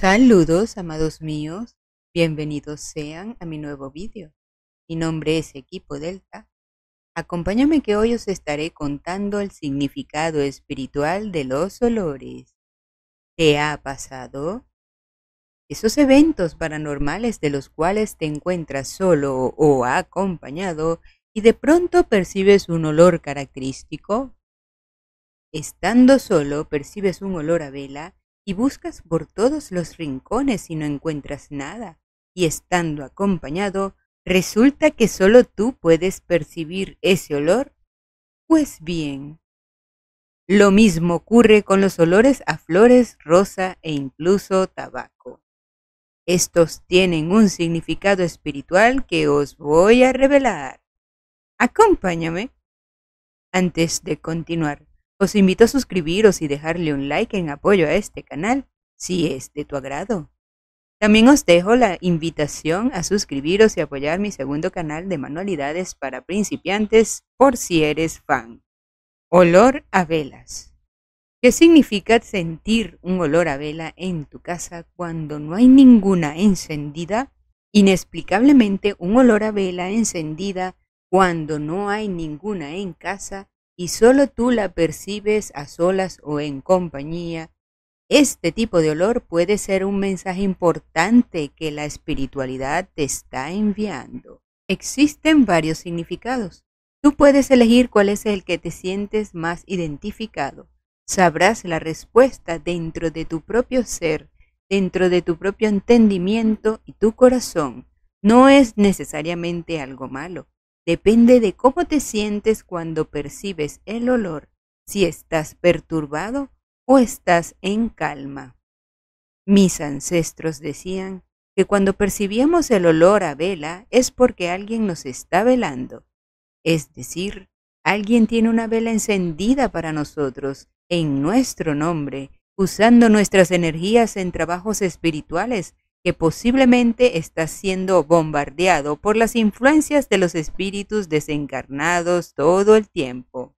Saludos, amados míos. Bienvenidos sean a mi nuevo vídeo. Mi nombre es Equipo Delta. Acompáñame que hoy os estaré contando el significado espiritual de los olores. ¿Te ha pasado? Esos eventos paranormales de los cuales te encuentras solo o acompañado y de pronto percibes un olor característico. Estando solo percibes un olor a vela y buscas por todos los rincones y no encuentras nada, y estando acompañado, resulta que solo tú puedes percibir ese olor. Pues bien, lo mismo ocurre con los olores a flores, rosa e incluso tabaco. Estos tienen un significado espiritual que os voy a revelar. Acompáñame. Antes de continuar, os invito a suscribiros y dejarle un like en apoyo a este canal, si es de tu agrado. También os dejo la invitación a suscribiros y apoyar mi segundo canal de manualidades para principiantes por si eres fan. Olor a velas. ¿Qué significa sentir un olor a vela en tu casa cuando no hay ninguna encendida? Inexplicablemente un olor a vela encendida cuando no hay ninguna en casa y solo tú la percibes a solas o en compañía, este tipo de olor puede ser un mensaje importante que la espiritualidad te está enviando. Existen varios significados. Tú puedes elegir cuál es el que te sientes más identificado. Sabrás la respuesta dentro de tu propio ser, dentro de tu propio entendimiento y tu corazón. No es necesariamente algo malo. Depende de cómo te sientes cuando percibes el olor, si estás perturbado o estás en calma. Mis ancestros decían que cuando percibíamos el olor a vela es porque alguien nos está velando, es decir, alguien tiene una vela encendida para nosotros en nuestro nombre, usando nuestras energías en trabajos espirituales que posiblemente está siendo bombardeado por las influencias de los espíritus desencarnados todo el tiempo.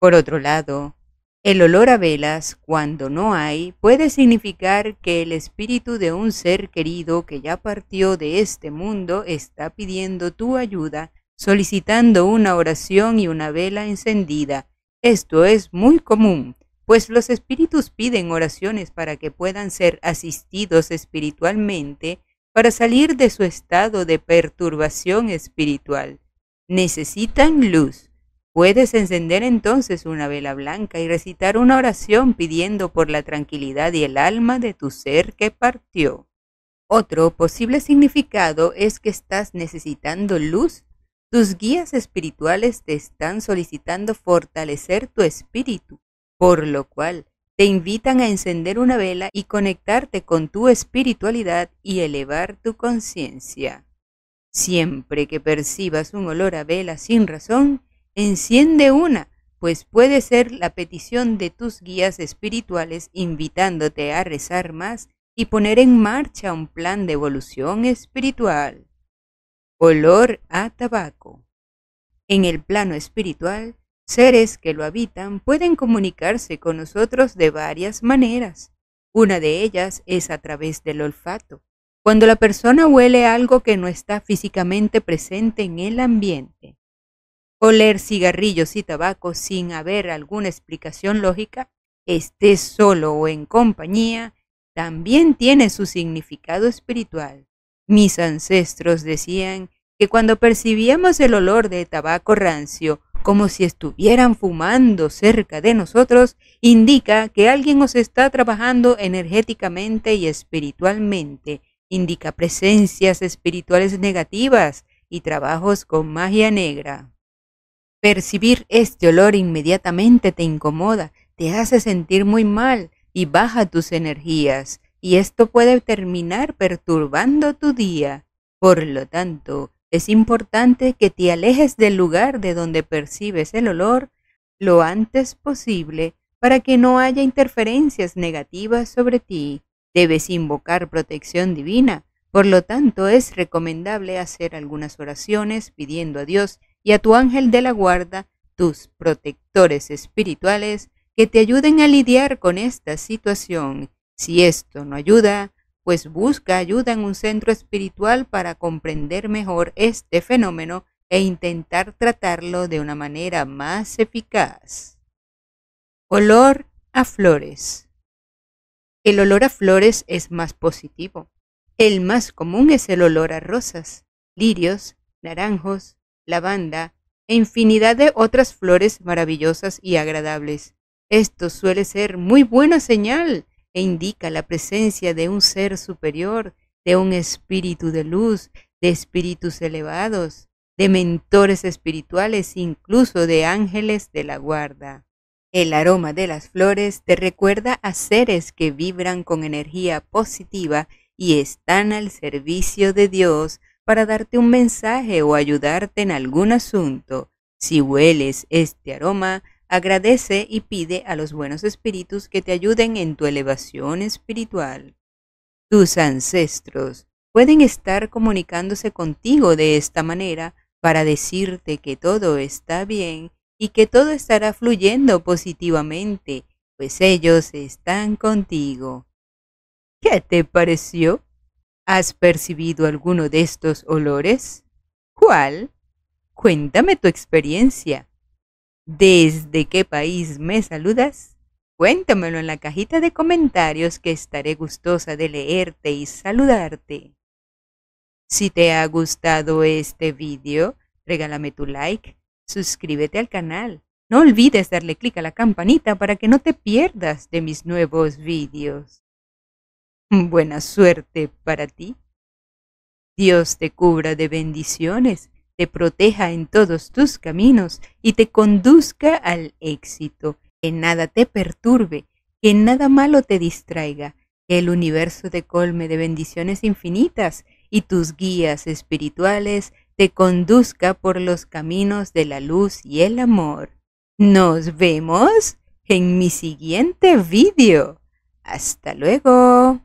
Por otro lado, el olor a velas, cuando no hay, puede significar que el espíritu de un ser querido que ya partió de este mundo está pidiendo tu ayuda, solicitando una oración y una vela encendida. Esto es muy común, pues los espíritus piden oraciones para que puedan ser asistidos espiritualmente para salir de su estado de perturbación espiritual. Necesitan luz. Puedes encender entonces una vela blanca y recitar una oración pidiendo por la tranquilidad y el alma de tu ser que partió. Otro posible significado es que estás necesitando luz. Tus guías espirituales te están solicitando fortalecer tu espíritu por lo cual te invitan a encender una vela y conectarte con tu espiritualidad y elevar tu conciencia. Siempre que percibas un olor a vela sin razón, enciende una, pues puede ser la petición de tus guías espirituales invitándote a rezar más y poner en marcha un plan de evolución espiritual. Olor a tabaco. En el plano espiritual, seres que lo habitan pueden comunicarse con nosotros de varias maneras. Una de ellas es a través del olfato. Cuando la persona huele algo que no está físicamente presente en el ambiente, oler cigarrillos y tabaco sin haber alguna explicación lógica, esté solo o en compañía, también tiene su significado espiritual. Mis ancestros decían que cuando percibíamos el olor de tabaco rancio como si estuvieran fumando cerca de nosotros, indica que alguien os está trabajando energéticamente y espiritualmente, indica presencias espirituales negativas y trabajos con magia negra. Percibir este olor inmediatamente te incomoda, te hace sentir muy mal y baja tus energías, y esto puede terminar perturbando tu día. Por lo tanto, es importante que te alejes del lugar de donde percibes el olor lo antes posible para que no haya interferencias negativas sobre ti. Debes invocar protección divina, por lo tanto es recomendable hacer algunas oraciones pidiendo a Dios y a tu ángel de la guarda, tus protectores espirituales, que te ayuden a lidiar con esta situación. Si esto no ayuda, pues busca ayuda en un centro espiritual para comprender mejor este fenómeno e intentar tratarlo de una manera más eficaz. Olor a flores. El olor a flores es más positivo. El más común es el olor a rosas, lirios, naranjos, lavanda e infinidad de otras flores maravillosas y agradables. Esto suele ser muy buena señal e indica la presencia de un ser superior, de un espíritu de luz, de espíritus elevados, de mentores espirituales, incluso de ángeles de la guarda. El aroma de las flores te recuerda a seres que vibran con energía positiva y están al servicio de Dios para darte un mensaje o ayudarte en algún asunto. Si hueles este aroma, Agradece y pide a los buenos espíritus que te ayuden en tu elevación espiritual. Tus ancestros pueden estar comunicándose contigo de esta manera para decirte que todo está bien y que todo estará fluyendo positivamente, pues ellos están contigo. ¿Qué te pareció? ¿Has percibido alguno de estos olores? ¿Cuál? Cuéntame tu experiencia. ¿Desde qué país me saludas? Cuéntamelo en la cajita de comentarios que estaré gustosa de leerte y saludarte. Si te ha gustado este vídeo, regálame tu like, suscríbete al canal. No olvides darle clic a la campanita para que no te pierdas de mis nuevos vídeos. Buena suerte para ti. Dios te cubra de bendiciones te proteja en todos tus caminos y te conduzca al éxito, que nada te perturbe, que nada malo te distraiga, que el universo te colme de bendiciones infinitas y tus guías espirituales te conduzca por los caminos de la luz y el amor. Nos vemos en mi siguiente vídeo. Hasta luego.